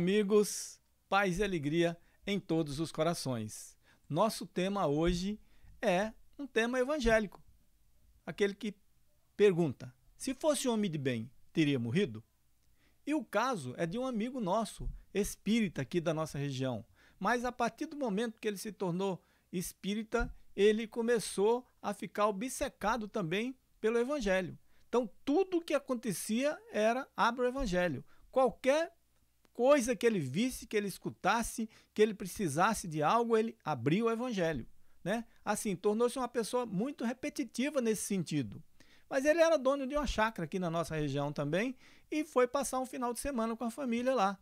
amigos, paz e alegria em todos os corações. Nosso tema hoje é um tema evangélico. Aquele que pergunta: se fosse homem de bem, teria morrido? E o caso é de um amigo nosso, espírita aqui da nossa região. Mas a partir do momento que ele se tornou espírita, ele começou a ficar obcecado também pelo evangelho. Então, tudo o que acontecia era abra o evangelho. Qualquer coisa que ele visse, que ele escutasse, que ele precisasse de algo, ele abriu o evangelho. Né? Assim, tornou-se uma pessoa muito repetitiva nesse sentido. Mas ele era dono de uma chácara aqui na nossa região também e foi passar um final de semana com a família lá.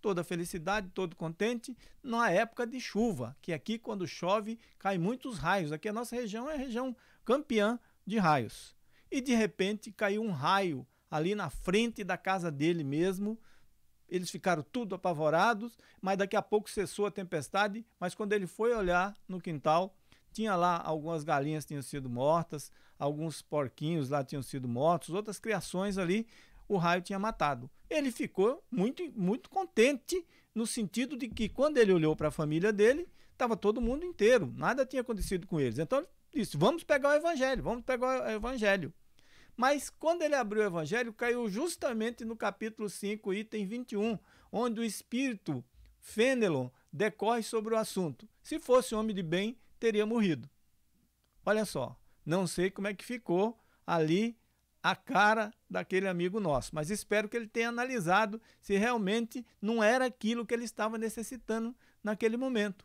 Toda felicidade, todo contente, na época de chuva, que aqui quando chove cai muitos raios. Aqui a nossa região é a região campeã de raios. E de repente caiu um raio ali na frente da casa dele mesmo, eles ficaram tudo apavorados, mas daqui a pouco cessou a tempestade, mas quando ele foi olhar no quintal, tinha lá algumas galinhas tinham sido mortas, alguns porquinhos lá tinham sido mortos, outras criações ali o raio tinha matado. Ele ficou muito muito contente no sentido de que quando ele olhou para a família dele, estava todo mundo inteiro, nada tinha acontecido com eles. Então ele disse: "Vamos pegar o evangelho, vamos pegar o evangelho". Mas quando ele abriu o evangelho, caiu justamente no capítulo 5, item 21, onde o espírito Fênelon decorre sobre o assunto. Se fosse homem de bem, teria morrido. Olha só, não sei como é que ficou ali a cara daquele amigo nosso, mas espero que ele tenha analisado se realmente não era aquilo que ele estava necessitando naquele momento.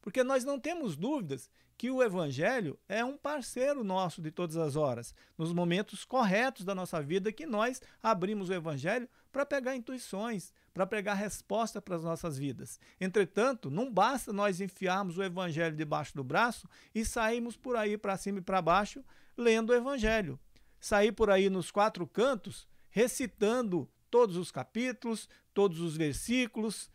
Porque nós não temos dúvidas que o Evangelho é um parceiro nosso de todas as horas, nos momentos corretos da nossa vida, que nós abrimos o Evangelho para pegar intuições, para pegar resposta para as nossas vidas. Entretanto, não basta nós enfiarmos o Evangelho debaixo do braço e sairmos por aí para cima e para baixo lendo o Evangelho. Sair por aí nos quatro cantos recitando todos os capítulos, todos os versículos,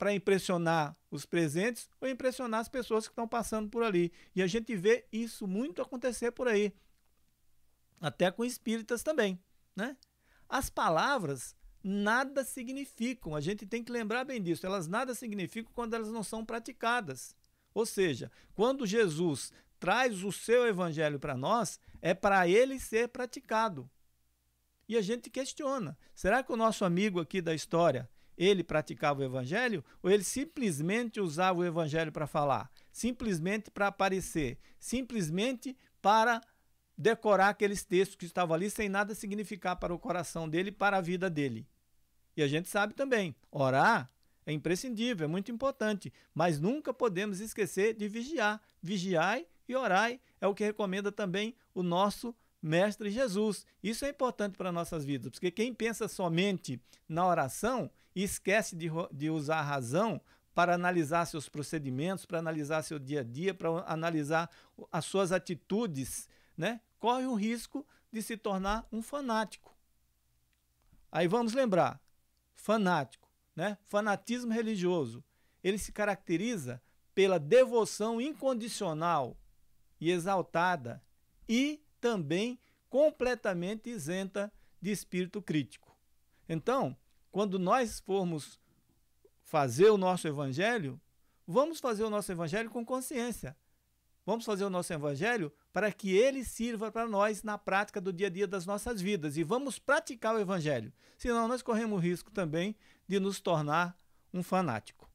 para impressionar os presentes ou impressionar as pessoas que estão passando por ali. E a gente vê isso muito acontecer por aí, até com espíritas também, né? As palavras nada significam, a gente tem que lembrar bem disso. Elas nada significam quando elas não são praticadas. Ou seja, quando Jesus traz o seu evangelho para nós, é para ele ser praticado. E a gente questiona: será que o nosso amigo aqui da história ele praticava o evangelho ou ele simplesmente usava o evangelho para falar, simplesmente para aparecer, simplesmente para decorar aqueles textos que estavam ali sem nada significar para o coração dele, para a vida dele. E a gente sabe também, orar é imprescindível, é muito importante, mas nunca podemos esquecer de vigiar. Vigiai e orai é o que recomenda também o nosso Mestre Jesus. Isso é importante para nossas vidas, porque quem pensa somente na oração esquece de, de usar a razão para analisar seus procedimentos, para analisar seu dia a dia, para analisar as suas atitudes, né? corre o risco de se tornar um fanático. Aí vamos lembrar, fanático, né? Fanatismo religioso, ele se caracteriza pela devoção incondicional e exaltada e também completamente isenta de espírito crítico. Então, quando nós formos fazer o nosso evangelho, vamos fazer o nosso evangelho com consciência. Vamos fazer o nosso evangelho para que ele sirva para nós na prática do dia a dia das nossas vidas e vamos praticar o evangelho. Senão nós corremos o risco também de nos tornar um fanático.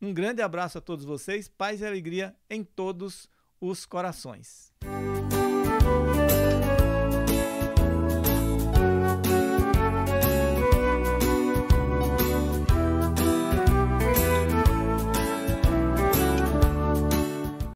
Um grande abraço a todos vocês, paz e alegria em todos os corações.